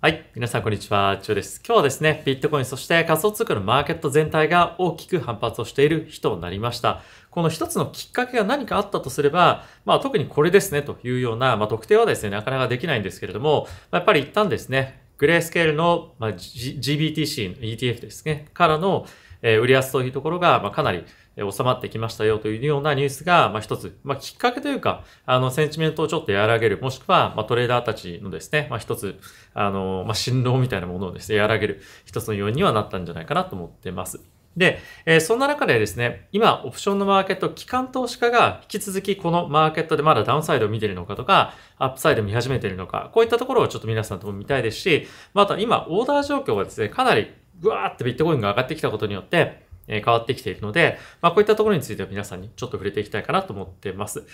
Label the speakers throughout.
Speaker 1: はい。皆さん、こんにちは。チュウです。今日はですね、ビットコイン、そして仮想通貨のマーケット全体が大きく反発をしている日となりました。この一つのきっかけが何かあったとすれば、まあ特にこれですね、というような、まあ特定はですね、なかなかできないんですけれども、やっぱり一旦ですね、グレースケールの、まあ、GBTC の ETF ですね、からの、えー、売り安というところが、まあ、かなり収まってきましたよというようなニュースが、まあ一つ、まあきっかけというか、あの、センチメントをちょっと和らげる、もしくは、まあトレーダーたちのですね、まあ一つ、あの、まあ振動みたいなものをですね、和らげる一つの要因にはなったんじゃないかなと思ってます。で、えそんな中でですね、今、オプションのマーケット、機関投資家が引き続きこのマーケットでまだダウンサイドを見ているのかとか、アップサイドを見始めているのか、こういったところをちょっと皆さんとも見たいですし、また今、オーダー状況がですね、かなりぐわーってビットコインが上がってきたことによって、変わってきているので、まあ、こういったところについては皆さんにちょっと触れていきたいかなと思ってます。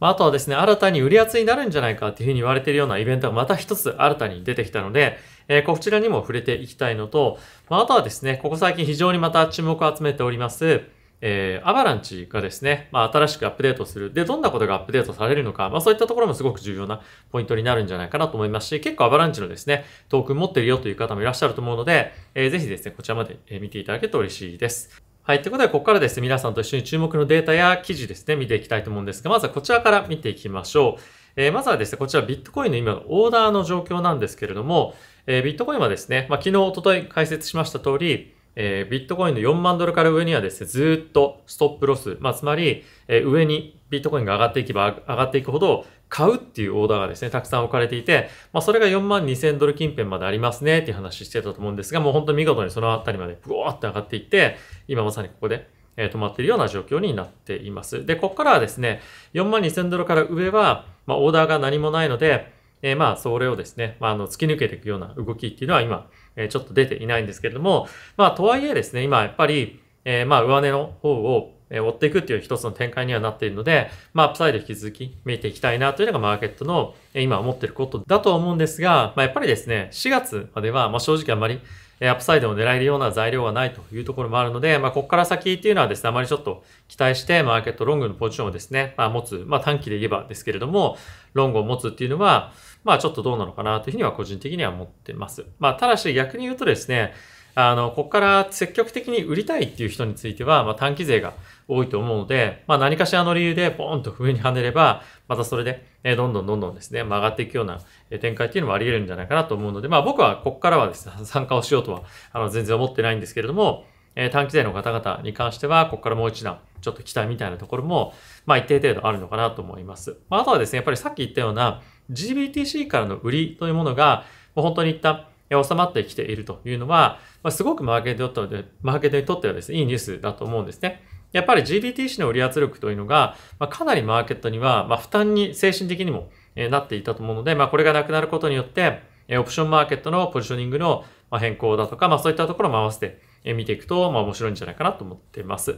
Speaker 1: まあ、とはですね、新たに売り圧になるんじゃないかっていうふうに言われているようなイベントがまた一つ新たに出てきたので、えー、こちらにも触れていきたいのと、まあ、あとはですね、ここ最近非常にまた注目を集めております、えー、アバランチがですね、まあ、新しくアップデートする。で、どんなことがアップデートされるのか、まあ、そういったところもすごく重要なポイントになるんじゃないかなと思いますし、結構アバランチのですね、トークン持ってるよという方もいらっしゃると思うので、えー、ぜひですね、こちらまで見ていただけると嬉しいです。はい。ということで、ここからですね、皆さんと一緒に注目のデータや記事ですね、見ていきたいと思うんですが、まずはこちらから見ていきましょう。えー、まずはですね、こちらビットコインの今のオーダーの状況なんですけれども、えー、ビットコインはですね、まあ、昨日、おととい解説しました通り、えー、ビットコインの4万ドルから上にはですね、ずっとストップロス、まあ、つまり、えー、上にビットコインが上がっていけば上がっていくほど、買うっていうオーダーがですね、たくさん置かれていて、まあ、それが4万2000ドル近辺までありますねっていう話してたと思うんですが、もう本当見事にそのあたりまでブワーって上がっていって、今まさにここで、え止まっているような状況になっています。で、ここからはですね、4万2000ドルから上は、まあ、オーダーが何もないので、えー、まあ、それをですね、まあ、あの、突き抜けていくような動きっていうのは今、えちょっと出ていないんですけれども、まあ、とはいえですね、今やっぱり、えー、まあ、上値の方を追っていくっていう一つの展開にはなっているので、まあ、アップサイド引き続き見ていきたいなというのがマーケットの今思っていることだと思うんですが、まあ、やっぱりですね、4月までは、まあ、正直あんまりアップサイドを狙えるような材料がないというところもあるので、まあ、ここから先っていうのはですね、あまりちょっと期待して、マーケットロングのポジションをですね、まあ、持つ、まあ、短期で言えばですけれども、ロングを持つっていうのは、まあ、ちょっとどうなのかなというふうには個人的には思ってます。まあ、ただし逆に言うとですね、あの、ここから積極的に売りたいっていう人については、まあ、短期税が多いと思うので、まあ、何かしらの理由でポンと上に跳ねれば、またそれで、えどんどんどんどんですね、まあ、上がっていくような展開っていうのもあり得るんじゃないかなと思うので、まあ、僕はここからはですね、参加をしようとは、あの、全然思ってないんですけれども、え短期税の方々に関しては、ここからもう一段、ちょっと期待みたいなところも、まあ一定程度あるのかなと思います。まあ、あとはですね、やっぱりさっき言ったような、GBTC からの売りというものが、もう本当に一旦、収まってきているというのは、ますごくマーケットで、マーケットにとってはですね、いいニュースだと思うんですね。やっぱり GBTC の売り圧力というのが、まかなりマーケットには、ま負担に精神的にも、えなっていたと思うので、まあ、これがなくなることによって、えオプションマーケットのポジショニングの変更だとか、まあ、そういったところも合わせて見ていくと、まあ、面白いんじゃないかなと思っています。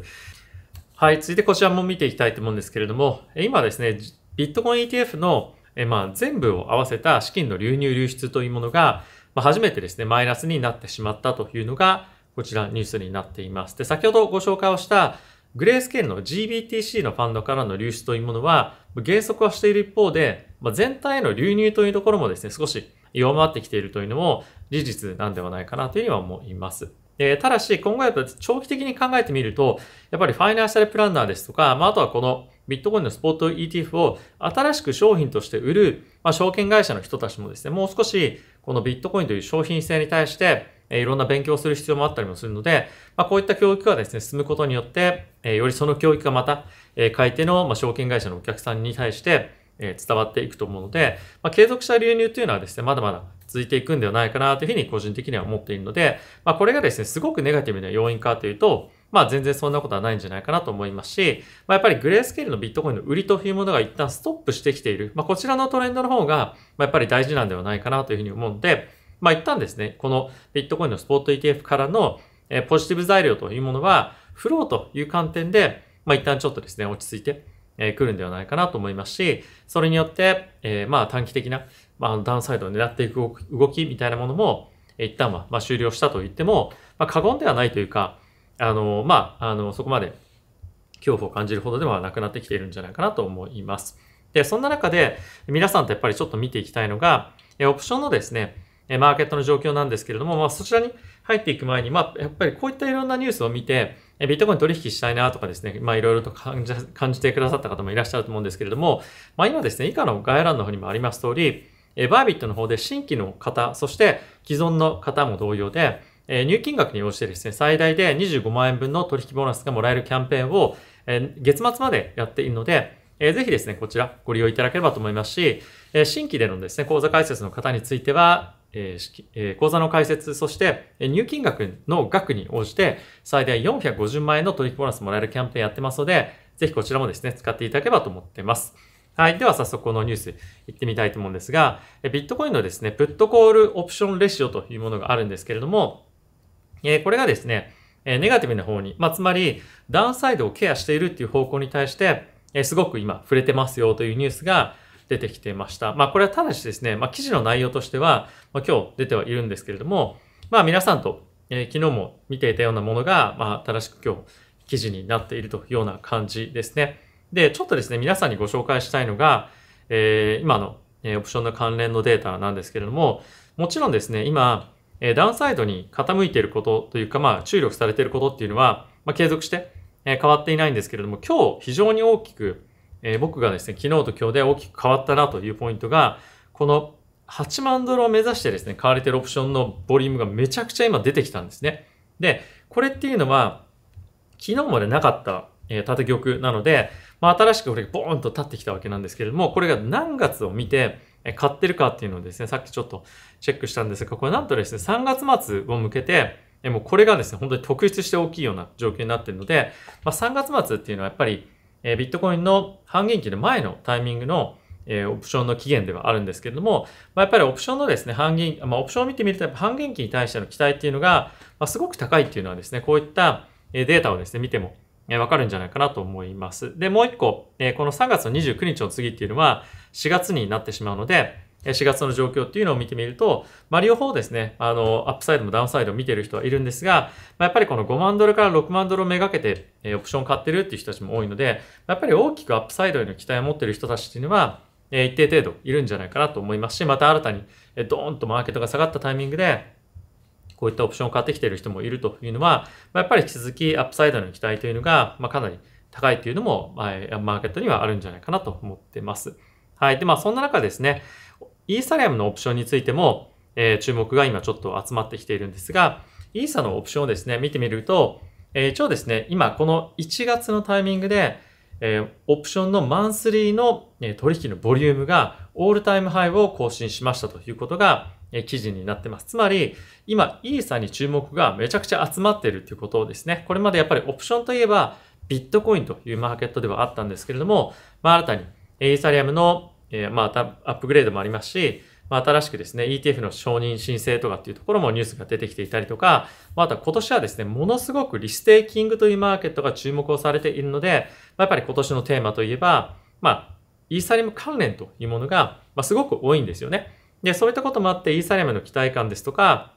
Speaker 1: はい、続いてこちらも見ていきたいと思うんですけれども、今ですね、ビットコイン ETF のえまあ、全部を合わせた資金の流入流出というものが、ま初めてですね、マイナスになってしまったというのが、こちらニュースになっています。で、先ほどご紹介をしたグレースケールの GBTC のファンドからの流出というものは、減速はしている一方で、ま全体への流入というところもですね、少し弱まってきているというのも事実なんではないかなというふうには思います。えただし、今後やっぱ長期的に考えてみると、やっぱりファイナンシャルプランナーですとか、まあ、あとはこのビットコインのスポット ETF を新しく商品として売るまあ、証券会社の人たちもですね、もう少しこのビットコインという商品性に対して、えいろんな勉強する必要もあったりもするので、まあ、こういった教育がですね、進むことによって、えよりその教育がまた、え買い手の、ま証券会社のお客さんに対して、え伝わっていくと思うので、まあ、継続した流入というのはですね、まだまだ続いていくんではないかなというふうに個人的には思っているので、まあ、これがですね、すごくネガティブな要因かというと、まあ全然そんなことはないんじゃないかなと思いますし、まあ、やっぱりグレースケールのビットコインの売りというものが一旦ストップしてきている、まあ、こちらのトレンドの方が、まやっぱり大事なんではないかなというふうに思うので、まあ一旦ですね、このビットコインのスポット ETF からのポジティブ材料というものは、フローという観点で、まあ一旦ちょっとですね、落ち着いてえー、来るんではないかなと思いますし、それによって、えー、まあ短期的な、まあ、ダウンサイドを狙っていく動きみたいなものも、一旦は、まあ、終了したと言っても、まあ、過言ではないというか、あの、まあ、あの、そこまで恐怖を感じるほどではなくなってきているんじゃないかなと思います。で、そんな中で、皆さんとやっぱりちょっと見ていきたいのが、えオプションのですね、マーケットの状況なんですけれども、まあ、そちらに入っていく前に、まあ、やっぱりこういったいろんなニュースを見て、ビットコイン取引したいなとかですね、まあいろいろと感じ感じてくださった方もいらっしゃると思うんですけれども、まあ今ですね、以下の概要欄の方にもあります通り、えバービットの方で新規の方、そして既存の方も同様で、え入金額に応じてですね、最大で25万円分の取引ボーナスがもらえるキャンペーンを、え月末までやっているので、えぜひですね、こちらご利用いただければと思いますし、え新規でのですね、講座解説の方については、えーえー、口座の開設、そして、え入金額の額に応じて、最大450万円の取引ボーナスもらえるキャンペーンやってますので、ぜひこちらもですね、使っていただければと思っています。はい。では早速このニュース行ってみたいと思うんですが、ビットコインのですね、プットコールオプションレシオというものがあるんですけれども、えこれがですね、えネガティブな方に、まあ、つまりダウンサイドをケアしているっていう方向に対して、えすごく今触れてますよというニュースが、出てきてました。まあ、これはただしですね、まあ、記事の内容としては、まあ、今日出てはいるんですけれども、まあ、皆さんと、えー、昨日も見ていたようなものが、まあ、正しく今日記事になっているというような感じですね。で、ちょっとですね、皆さんにご紹介したいのが、えー、今の、えー、オプションの関連のデータなんですけれども、もちろんですね、今、えー、ダウンサイドに傾いていることというか、まあ、注力されていることっていうのは、まあ、継続して、え変わっていないんですけれども、今日非常に大きくえー、僕がですね、昨日と今日で大きく変わったなというポイントが、この8万ドルを目指してですね、買われてるオプションのボリュームがめちゃくちゃ今出てきたんですね。で、これっていうのは、昨日までなかった、えー、縦玉なので、まあ、新しくこれがボーンと立ってきたわけなんですけれども、これが何月を見て、買ってるかっていうのをですね、さっきちょっとチェックしたんですが、これなんとですね、3月末を向けて、もうこれがですね、本当に特筆して大きいような状況になってるので、まあ、3月末っていうのはやっぱりえビットコインの半減期の前のタイミングの、えオプションの期限ではあるんですけれども、まやっぱりオプションのですね、半減、まあ、オプションを見てみると、半減期に対しての期待っていうのが、ますごく高いっていうのはですね、こういったデータをですね、見てもえわかるんじゃないかなと思います。で、もう一個、えこの3月の29日の次っていうのは4月になってしまうので、4月の状況っていうのを見てみると、まあ、両方ですね、あの、アップサイドもダウンサイドを見てる人はいるんですが、まあ、やっぱりこの5万ドルから6万ドルをめがけて、えオプションを買ってるっていう人たちも多いので、やっぱり大きくアップサイドへの期待を持ってる人たちっていうのは、え一定程度いるんじゃないかなと思いますし、また新たに、えドーンとマーケットが下がったタイミングで、こういったオプションを買ってきている人もいるというのは、やっぱり引き続きアップサイドの期待というのが、まかなり高いというのも、まマーケットにはあるんじゃないかなと思ってます。はい。で、まあ、そんな中ですね、イーサリアムのオプションについても、えー、注目が今ちょっと集まってきているんですが、イーサのオプションをですね、見てみると、えー、一応ですね、今この1月のタイミングで、えー、オプションのマンスリーの取引のボリュームがオールタイムハイを更新しましたということが、えー、記事になってます。つまり、今、イーサに注目がめちゃくちゃ集まっているということですね。これまでやっぱりオプションといえば、ビットコインというマーケットではあったんですけれども、まあ、新たにイーサリアムのえー、まあ、アップグレードもありますし、まあ、新しくですね、ETF の承認申請とかっていうところもニュースが出てきていたりとか、まあ、と今年はですね、ものすごくリステーキングというマーケットが注目をされているので、まあ、やっぱり今年のテーマといえば、まあ、イーサリアム関連というものが、ますごく多いんですよね。で、そういったこともあって、イーサリアムの期待感ですとか、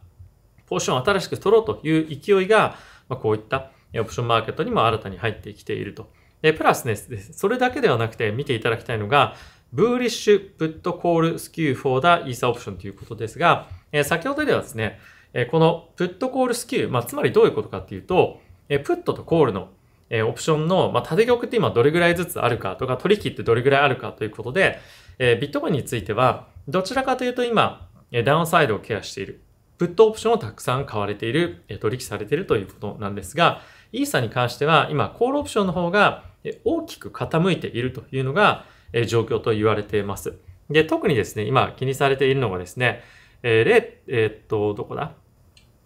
Speaker 1: ポーションを新しく取ろうという勢いが、まこういったオプションマーケットにも新たに入ってきていると。で、プラスね、それだけではなくて見ていただきたいのが、ブーリッシュプットコールスキューフォーダーイーサーオプションということですが、え先ほどではですね、えこのプットコールスキュー、まあ、つまりどういうことかっていうと、えプットとコールのえオプションの、まあ、縦玉って今どれぐらいずつあるかとか、取引ってどれぐらいあるかということで、えー、ビットコインについては、どちらかというと今、えダウンサイドをケアしている。プットオプションをたくさん買われている、え取引されているということなんですが、イーサーに関しては今、コールオプションの方が大きく傾いているというのが、え状況と言われています。で、特にですね、今気にされているのがですね、えー、例、えー、っと、どこだ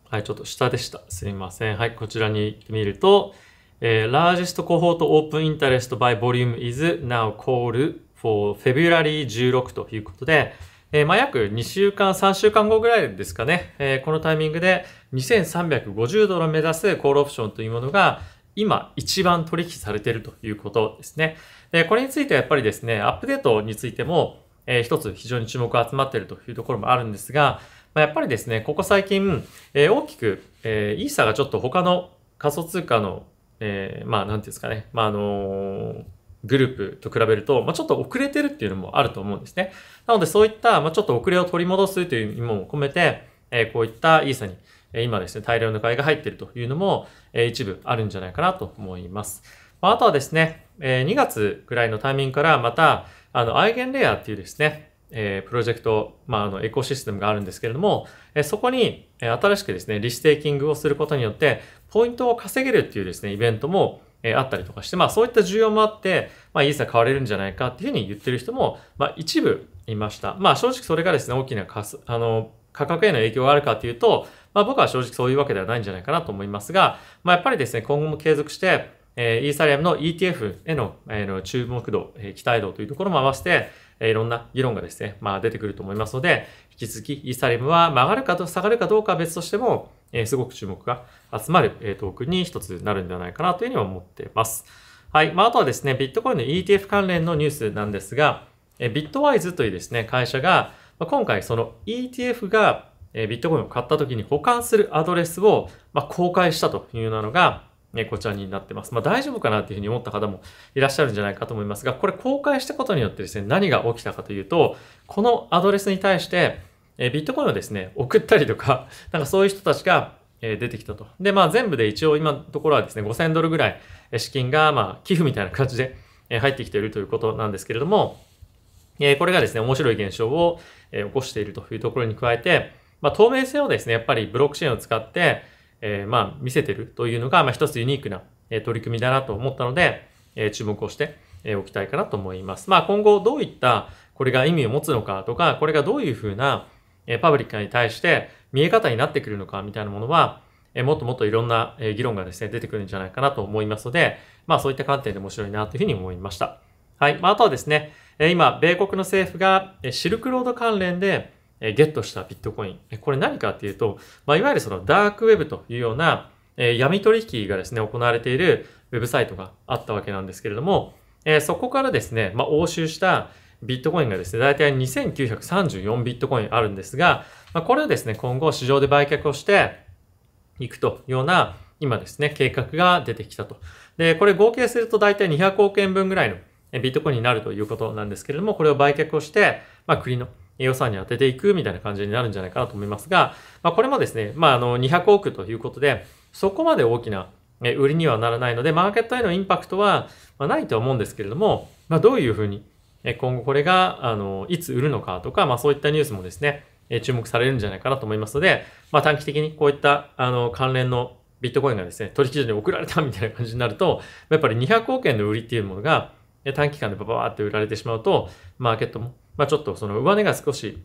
Speaker 1: はい、ちょっと下でした。すいません。はい、こちらに行ってみると、えー、largest cohort open interest by volume is now called for February 16ということで、えー、まあ、約2週間、3週間後ぐらいですかね、えー、このタイミングで2350ドルを目指すコールオプションというものが、今一番取引されているということですね。で、これについてはやっぱりですね、アップデートについても、えー、一つ非常に注目が集まっているというところもあるんですが、まあ、やっぱりですね、ここ最近、えー、大きく、えー、イーサがちょっと他の仮想通貨の、えー、まあ、なんていうんですかね、まあ、あのーグループと比べると、まあ、ちょっと遅れてるっていうのもあると思うんですね。なのでそういった、まあ、ちょっと遅れを取り戻すという意味も込めて、えー、こういったイーサに今ですね、大量の買いが入っているというのも、一部あるんじゃないかなと思います。あとはですね、2月くらいのタイミングからまた、あの、アイゲンレアっていうですね、えプロジェクト、まあ、あの、エコシステムがあるんですけれども、えそこに、え新しくですね、リステーキングをすることによって、ポイントを稼げるっていうですね、イベントも、えあったりとかして、まあ、そういった需要もあって、まあ、イーサ買われるんじゃないかっていうふうに言ってる人も、まあ、一部いました。まあ、正直それがですね、大きなかす、あの、価格への影響があるかというと、まあ、僕は正直そういうわけではないんじゃないかなと思いますが、まあ、やっぱりですね、今後も継続して、えー、イーサリアムの ETF への,、えの注目度、え期待度というところも合わせて、えいろんな議論がですね、まあ、出てくると思いますので、引き続きイーサリアムは曲がるかと下がるかどうかは別としても、えすごく注目が集まる、えトークンに一つなるんではないかなというふうに思っています。はい。まあ、あとはですね、ビットコインの ETF 関連のニュースなんですが、えビットワイズというですね、会社が、まあ、今回その ETF がえビットコインを買った時に保管するアドレスを、ま公開したというなのが、えこちらになってます。まあ、大丈夫かなっていうふうに思った方もいらっしゃるんじゃないかと思いますが、これ公開したことによってですね、何が起きたかというと、このアドレスに対して、えビットコインをですね、送ったりとか、なんかそういう人たちが、え出てきたと。で、まあ全部で一応今のところはですね、5000ドルぐらい資金が、まあ寄付みたいな感じで入ってきているということなんですけれども、えこれがですね、面白い現象を起こしているというところに加えて、まあ、透明性をですね、やっぱりブロックチェーンを使って、えー、まあ、見せてるというのが、まあ、一つユニークな取り組みだなと思ったので、えー、注目をしておきたいかなと思います。まあ、今後どういったこれが意味を持つのかとか、これがどういうふうなパブリックに対して見え方になってくるのかみたいなものは、もっともっといろんな議論がですね、出てくるんじゃないかなと思いますので、まあそういった観点で面白いなというふうに思いました。はい。まあ、あとはですね、今、米国の政府がシルクロード関連でゲットしたビットコイン。これ何かっていうと、まあ、いわゆるそのダークウェブというような、え闇取引がですね、行われているウェブサイトがあったわけなんですけれども、えそこからですね、まあ、押収したビットコインがですね、大体2934ビットコインあるんですが、まあ、これをですね、今後市場で売却をしていくというような、今ですね、計画が出てきたと。で、これ合計すると大体200億円分ぐらいのビットコインになるということなんですけれども、これを売却をして、まあ、国の予算に当てていくみたいな感じになるんじゃないかなと思いますが、まあ、これもですね、まあ、あの200億ということで、そこまで大きな売りにはならないので、マーケットへのインパクトはないとは思うんですけれども、まあ、どういうふうに今後これがあのいつ売るのかとか、まあ、そういったニュースもですね、注目されるんじゃないかなと思いますので、まあ、短期的にこういったあの関連のビットコインがですね、取引所に送られたみたいな感じになると、やっぱり200億円の売りっていうものが短期間でババーって売られてしまうと、マーケットもまあ、ちょっとその上値が少し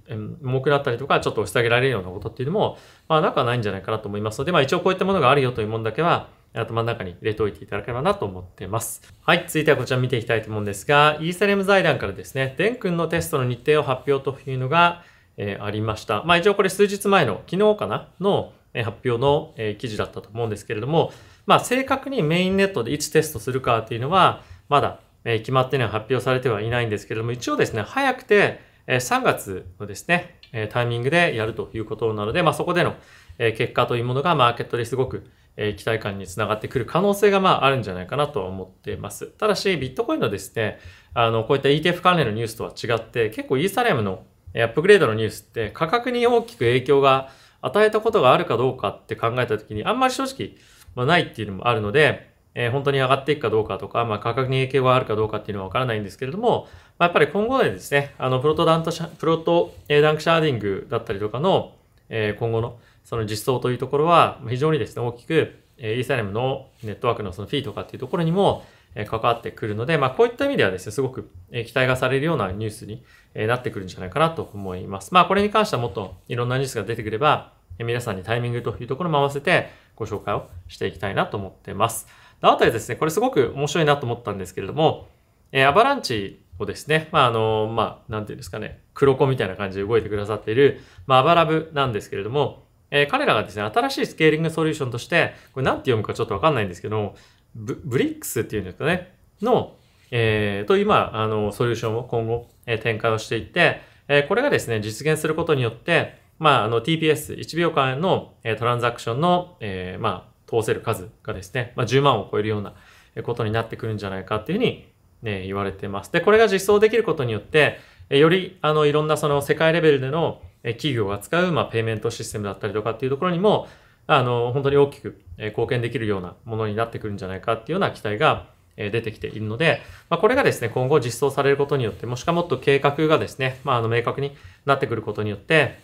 Speaker 1: 重くなったりとか、ちょっと押し下げられるようなことっていうのも、まあ、なくはないんじゃないかなと思いますので、まあ、一応こういったものがあるよというものだけは、頭の中に入れておいていただければなと思ってます。はい、続いてはこちら見ていきたいと思うんですが、イーサレム財団からですね、デン君のテストの日程を発表というのが、えー、ありました。まあ一応これ数日前の、昨日かなの発表の、え記事だったと思うんですけれども、まあ正確にメインネットでいつテストするかっていうのは、まだえ決まってね、発表されてはいないんですけれども、一応ですね、早くて、え3月のですね、えタイミングでやるということなので、まあ、そこでの、え結果というものがマーケットですごく、え期待感につながってくる可能性がまああるんじゃないかなと思っています。ただし、ビットコインのですね、あの、こういった ETF 関連のニュースとは違って、結構イーサリアムのアップグレードのニュースって価格に大きく影響が与えたことがあるかどうかって考えた時にあんまり正直、まないっていうのもあるので、えー、本当に上がっていくかどうかとか、まあ、価格に影響があるかどうかっていうのはわからないんですけれども、まあ、やっぱり今後でですね、あのプロトダントプロト、えダンクシャーディングだったりとかの、えー、今後のその実装というところは非常にですね、大きく、えー、イーサリアムのネットワークのそのフィーとかっていうところにも、え関わってくるので、まあ、こういった意味ではですね、すごく、え期待がされるようなニュースに、えなってくるんじゃないかなと思います。まあ、これに関してはもっといろんなニュースが出てくれば、え皆さんにタイミングというところも合わせてご紹介をしていきたいなと思ってます。あとはですね、これすごく面白いなと思ったんですけれども、えー、アバランチをですね、まあ、あの、まあ、なんていうんですかね、黒子みたいな感じで動いてくださっている、まあ、アバラブなんですけれども、えー、彼らがですね、新しいスケーリングソリューションとして、これ何て読むかちょっとわかんないんですけど、ブブリックスっていうんですかね、の、えー、と今、あ、あの、ソリューションを今後、えー、展開をしていって、えー、これがですね、実現することによって、まあ、あの TPS、1秒間の、えー、トランザクションの、えー、まあ、通せる数がですね、まあ、10万を超えるようなことになってくるんじゃないかっていうふうに、ね、言われてます。で、これが実装できることによって、より、あの、いろんなその世界レベルでの企業が使う、まあ、ペイメントシステムだったりとかっていうところにも、あの、本当に大きく貢献できるようなものになってくるんじゃないかっていうような期待が出てきているので、まあ、これがですね、今後実装されることによって、もしかもっと計画がですね、まあ、あの、明確になってくることによって、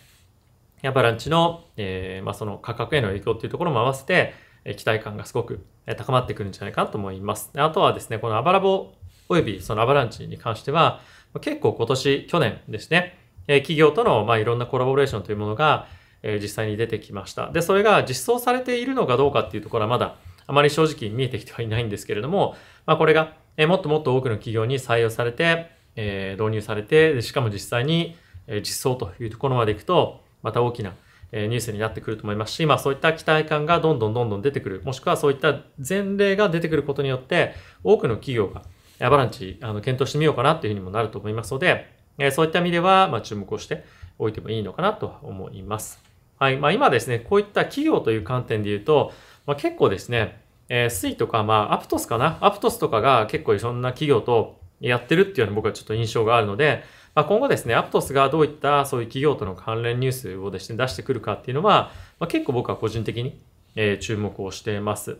Speaker 1: やっぱランチの、えー、まあ、その価格への影響っていうところも合わせて、期待感がすごく高まってくるんじゃないかなと思います。あとはですね、このアバラボおよびそのアバランチに関しては、結構今年、去年ですね、企業とのまあいろんなコラボレーションというものが実際に出てきました。で、それが実装されているのかどうかっていうところはまだあまり正直見えてきてはいないんですけれども、まあ、これがもっともっと多くの企業に採用されて、え導入されて、しかも実際に実装というところまでいくと、また大きなえニュースになってくると思いますし、まあそういった期待感がどんどんどんどん出てくる、もしくはそういった前例が出てくることによって、多くの企業がアバランチ、あの、検討してみようかなっていうふうにもなると思いますので、えそういった意味では、ま注目をしておいてもいいのかなとは思います。はい。まあ今ですね、こういった企業という観点で言うと、まあ、結構ですね、えー、水とか、まあ、アプトスかなアプトスとかが結構いろんな企業とやってるっていうような僕はちょっと印象があるので、まあ、今後ですね、アプトスがどういったそういう企業との関連ニュースをですね、出してくるかっていうのは、まあ、結構僕は個人的に、えー、注目をしています。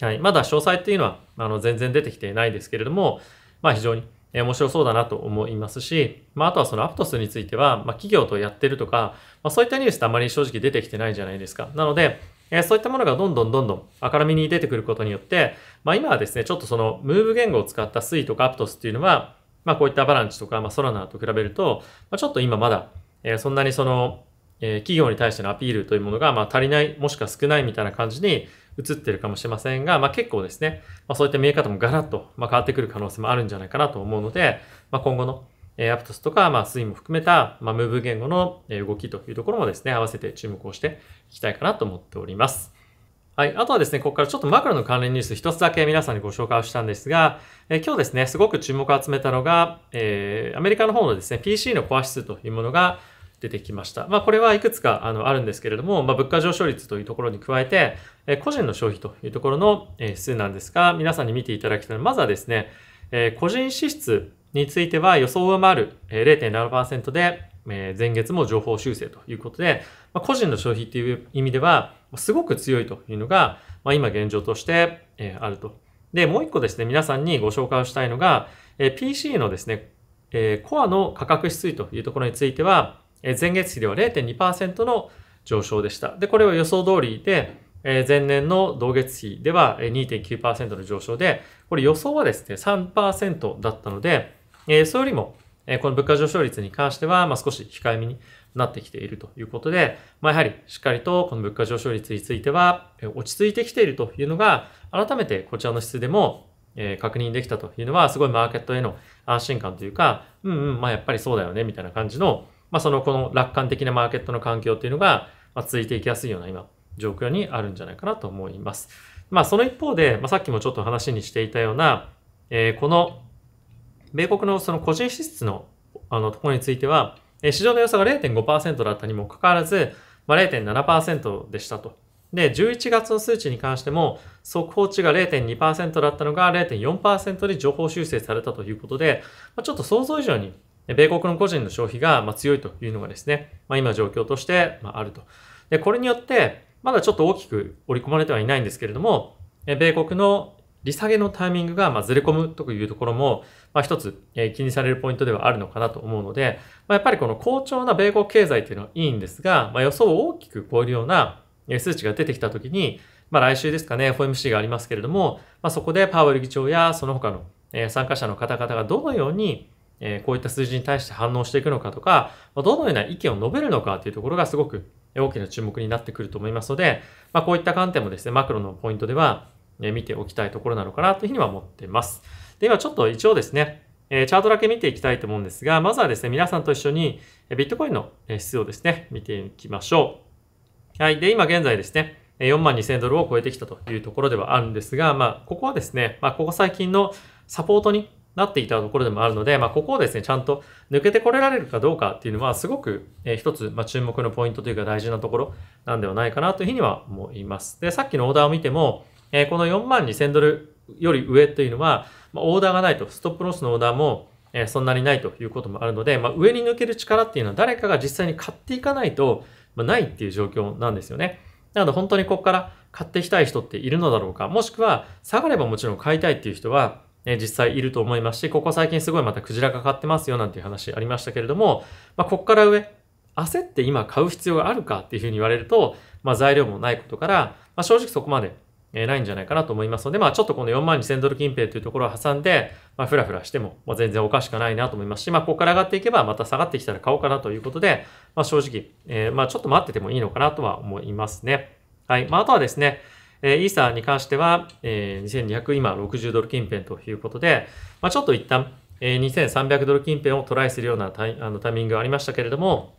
Speaker 1: はい。まだ詳細っていうのは、あの、全然出てきていないですけれども、まあ、非常に面白そうだなと思いますし、まあ、あとはそのアプトスについては、まあ、企業とやってるとか、まあ、そういったニュースってあまり正直出てきてないじゃないですか。なので、えそういったものがどんどんどんどん明るみに出てくることによって、まあ、今はですね、ちょっとそのムーブ言語を使った推移とかアプトスっていうのは、まあ、こういったアバランチとか、まあ、ソラナと比べると、まあ、ちょっと今まだ、えー、そんなにその、えー、企業に対してのアピールというものが、まあ、足りない、もしくは少ないみたいな感じに映ってるかもしれませんが、まあ、結構ですね、まあ、そういった見え方もガラッと、まあ、変わってくる可能性もあるんじゃないかなと思うので、まあ、今後の、えー、アプトスとか、まあ、スイも含めた、まあ、ムーブ言語の動きというところもですね、合わせて注目をしていきたいかなと思っております。はい。あとはですね、ここからちょっとマクロの関連ニュース一つだけ皆さんにご紹介をしたんですが、え今日ですね、すごく注目を集めたのが、えー、アメリカの方のですね、PC のコア指数というものが出てきました。まあ、これはいくつかあのあるんですけれども、まあ、物価上昇率というところに加えて、え個人の消費というところの、え指数なんですが、皆さんに見ていただきたいのは、まずはですね、え個人支出については予想を上回る0.7%で、え前月も情報修正ということで、まあ、個人の消費という意味では、すごく強いというのが、まあ、今現状として、えあると。で、もう一個ですね、皆さんにご紹介をしたいのが、え PC のですね、えコアの価格指数というところについては、え前月比では0.2%の上昇でした。で、これは予想通りで、え前年の同月比では2.9%の上昇で、これ予想はですね、3%だったので、えそれよりも、えこの物価上昇率に関しては、まあ、少し控えめになってきているということで、まあ、やはりしっかりとこの物価上昇率については落ち着いてきているというのが、改めてこちらの質でもえ確認できたというのは、すごいマーケットへの安心感というか、うんうん、まあやっぱりそうだよね、みたいな感じの、まあそのこの楽観的なマーケットの環境っていうのが、ま続いていきやすいような今、状況にあるんじゃないかなと思います。まあその一方で、まあさっきもちょっと話にしていたような、えー、この、米国のその個人支出の、あの、ところについては、え市場の予想が0.5%だったにもかかわらず、まあ、0.7%でしたと。で、11月の数値に関しても、速報値が0.2%だったのが0.4%で情報修正されたということで、まあ、ちょっと想像以上に、米国の個人の消費がま強いというのがですね、まあ、今状況としてまあると。で、これによって、まだちょっと大きく織り込まれてはいないんですけれども、米国の利下げのタイミングがまずれ込むというところも、まあ、一つ、え気にされるポイントではあるのかなと思うので、まあ、やっぱりこの好調な米国経済というのはいいんですが、まあ、予想を大きく超えるような数値が出てきたときに、まあ、来週ですかね、FOMC がありますけれども、まあ、そこでパウエル議長やその他の参加者の方々がどのようにこういった数字に対して反応していくのかとか、どのような意見を述べるのかというところがすごく大きな注目になってくると思いますので、まあ、こういった観点もですね、マクロのポイントでは、え見ておきたいところなのかなというふうには思っています。ではちょっと一応ですね、えチャートだけ見ていきたいと思うんですが、まずはですね、皆さんと一緒にビットコインの指数をですね、見ていきましょう。はい。で、今現在ですね、4万2000ドルを超えてきたというところではあるんですが、まあ、ここはですね、まあ、ここ最近のサポートになっていたところでもあるので、まあ、ここをですね、ちゃんと抜けてこれられるかどうかっていうのは、すごく、え一つ、まあ、注目のポイントというか大事なところなんではないかなというふうには思います。で、さっきのオーダーを見ても、えこの4万2000ドルより上というのは、まオーダーがないと、ストップロスのオーダーも、えそんなにないということもあるので、まあ、上に抜ける力っていうのは誰かが実際に買っていかないと、まあ、ないっていう状況なんですよね。なので本当にここから買っていきたい人っているのだろうか、もしくは下がればもちろん買いたいっていう人は、え実際いると思いますし、ここ最近すごいまたクジラがかってますよなんていう話ありましたけれども、まあ、ここから上、焦って今買う必要があるかっていうふうに言われると、まあ、材料もないことから、まあ、正直そこまでえないんじゃないかなと思いますので、まあ、ちょっとこの4万2000ドル近辺というところを挟んで、まあ、ふらふらしても、まあ、全然おかしくないなと思いますし、まあ、ここから上がっていけば、また下がってきたら買おうかなということで、まあ、正直、えー、まあ、ちょっと待っててもいいのかなとは思いますね。はい。まあ、あとはですね、えー、イーサーに関しては、えー、2200今60ドル近辺ということで、まあ、ちょっと一旦、えー、2300ドル近辺をトライするようなタイあのタイミングがありましたけれども、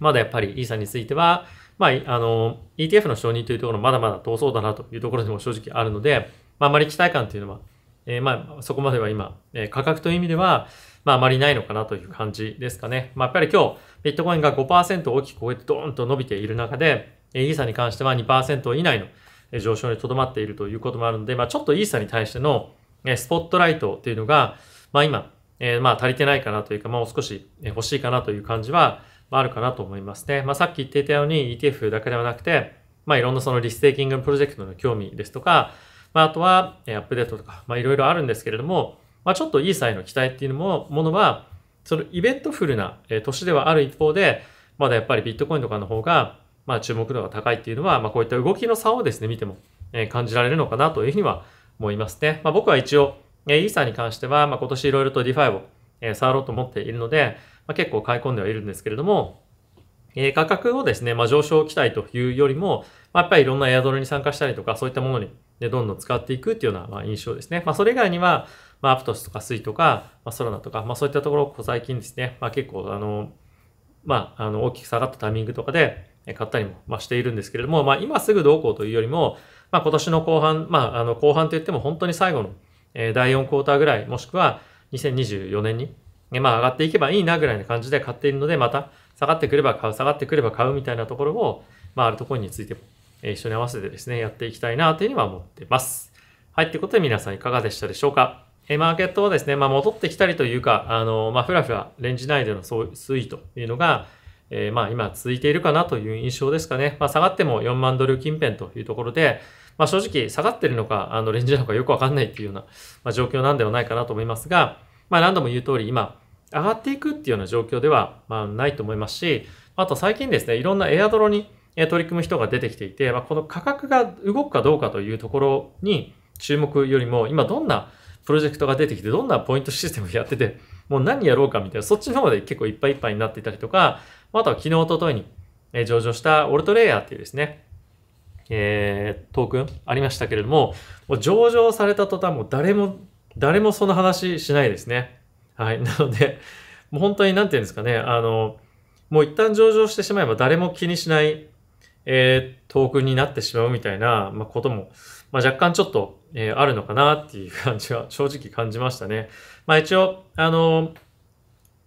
Speaker 1: まだやっぱりイーサーについては、まあ、あの、ETF の承認というところ、まだまだ遠そうだなというところでも正直あるので、まあ、あまり期待感というのは、えー、まあ、そこまでは今、えー、価格という意味では、まあ、あまりないのかなという感じですかね。まあ、やっぱり今日、ビットコインが5%大きく超えてドーンと伸びている中で、イーサに関しては2%以内の上昇にとどまっているということもあるので、まあ、ちょっとイーサに対してのスポットライトというのが、まあ、今、えー、まあ足りてないかなというか、まあ、少し欲しいかなという感じは、あ、るかなと思いますね。まあ、さっき言っていたように ETF だけではなくて、まあ、いろんなそのリステーキングプロジェクトの興味ですとか、まあ、あとは、えアップデートとか、まあ、いろいろあるんですけれども、まあ、ちょっといい際の期待っていうのも、ものは、そのイベントフルな、え年ではある一方で、まだやっぱりビットコインとかの方が、まあ、注目度が高いっていうのは、まあ、こういった動きの差をですね、見ても、え感じられるのかなというふうには思いますね。まあ、僕は一応、えイーサーに関しては、まあ、今年いろいろとディファイを、え触ろうと思っているので、まあ、結構買い込んではいるんですけれども、えー、価格をですね、まあ、上昇期待というよりも、まあ、やっぱりいろんなエアドルに参加したりとか、そういったものに、ね、どんどん使っていくっていうような、まあ、印象ですね。まあ、それ以外には、まあ、アプトスとかスイとか、まあ、ソラナとか、まあ、そういったところ、最近ですね、まあ、結構、あの、まあ、あの、大きく下がったタイミングとかで、買ったりも、まあ、しているんですけれども、まあ、今すぐどうこうというよりも、まあ、今年の後半、まあ、あの、後半といっても本当に最後の、え第4クォーターぐらい、もしくは2024年に、まあ上がっていけばいいなぐらいな感じで買っているので、また下がってくれば買う、下がってくれば買うみたいなところを、まああるところについても一緒に合わせてですね、やっていきたいなというふうには思ってます。はい、ということで皆さんいかがでしたでしょうか。えマーケットはですね、まあ戻ってきたりというか、あの、まあふらふらレンジ内での推移というのが、えー、まあ今続いているかなという印象ですかね。まあ下がっても4万ドル近辺というところで、まあ正直下がってるのか、あのレンジなのかよくわかんないっていうような、まあ、状況なんではないかなと思いますが、まあ何度も言う通り今、上がっていくっていうような状況では、まあ、ないと思いますし、あと最近ですね、いろんなエアドロに取り組む人が出てきていて、まあ、この価格が動くかどうかというところに注目よりも、今どんなプロジェクトが出てきて、どんなポイントシステムやってて、もう何やろうかみたいな、そっちの方で結構いっぱいいっぱいになっていたりとか、あとは昨日、おとといに上場したオルトレイヤーっていうですね、えー、トークンありましたけれども、もう上場された途端、もう誰も、誰もその話しないですね。はい。なので、もう本当になんて言うんですかね、あの、もう一旦上場してしまえば誰も気にしない、えー、トークになってしまうみたいな、まあ、ことも、まあ、若干ちょっと、えー、あるのかなっていう感じは 正直感じましたね。まあ一応、あの、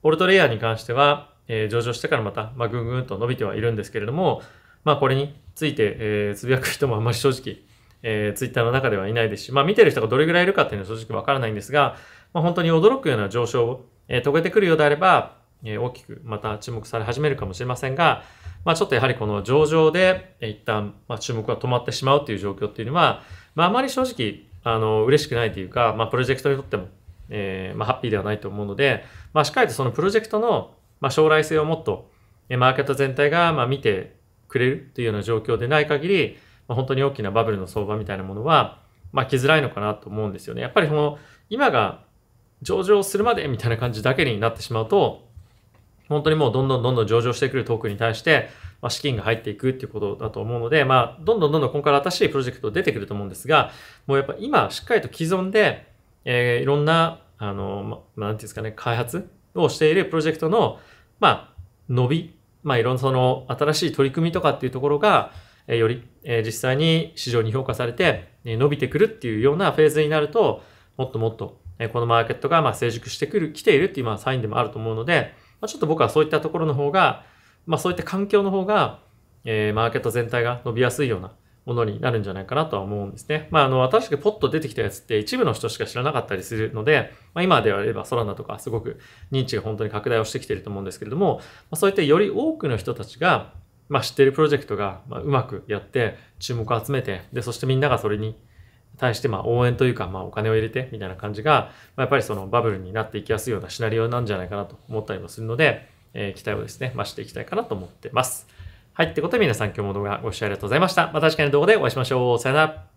Speaker 1: オルトレイヤーに関しては、えー、上場してからまた、まあ、ぐんぐんと伸びてはいるんですけれども、まあこれについて、えー、つぶやく人もあんまり正直、えー、ツイッターの中ではいないですし、まあ見てる人がどれぐらいいるかっていうのは正直わからないんですが、まあ、本当に驚くような上昇を、え遂げてくるようであれば、え大きくまた注目され始めるかもしれませんが、まあ、ちょっとやはりこの上場で、え一旦、ま注目が止まってしまうという状況っていうのは、まあ、あまり正直、あの、嬉しくないというか、まあ、プロジェクトにとっても、えー、まあ、ハッピーではないと思うので、まあ、しっかりとそのプロジェクトの、まあ、将来性をもっと、えマーケット全体が、まあ、見てくれるというような状況でない限り、まあ、本当に大きなバブルの相場みたいなものは、まあ、来づらいのかなと思うんですよね。やっぱりこの、今が上場するまでみたいな感じだけになってしまうと、本当にもうどんどんどんどん上場してくるトークに対して、ま資金が入っていくっていうことだと思うので、まあ、どんどんどんどん今回新しいプロジェクト出てくると思うんですが、もうやっぱ今しっかりと既存で、えー、いろんな、あの、まあ、なんていうんですかね、開発をしているプロジェクトの、まあ、伸び、まあ、いろんなその新しい取り組みとかっていうところが、えより、え実際に市場に評価されて、え伸びてくるっていうようなフェーズになると、もっともっとえこのマーケットがま成熟してくる、来ているっていうまあサインでもあると思うので、まあ、ちょっと僕はそういったところの方が、まあ、そういった環境の方が、えー、マーケット全体が伸びやすいようなものになるんじゃないかなとは思うんですね。まあ、あの、新しくポッと出てきたやつって一部の人しか知らなかったりするので、まあ、今であればソラナとかすごく認知が本当に拡大をしてきていると思うんですけれども、まそういったより多くの人たちが、ま知っているプロジェクトが、まうまくやって注目を集めて、で、そしてみんながそれに対してまあ応援というかまあお金を入れてみたいな感じが、まあ、やっぱりそのバブルになっていきやすいようなシナリオなんじゃないかなと思ったりもするので、えー、期待をですね、増していきたいかなと思ってます。はい。ってことで皆さん今日も動画ご視聴ありがとうございました。また次回の動画でお会いしましょう。さよなら。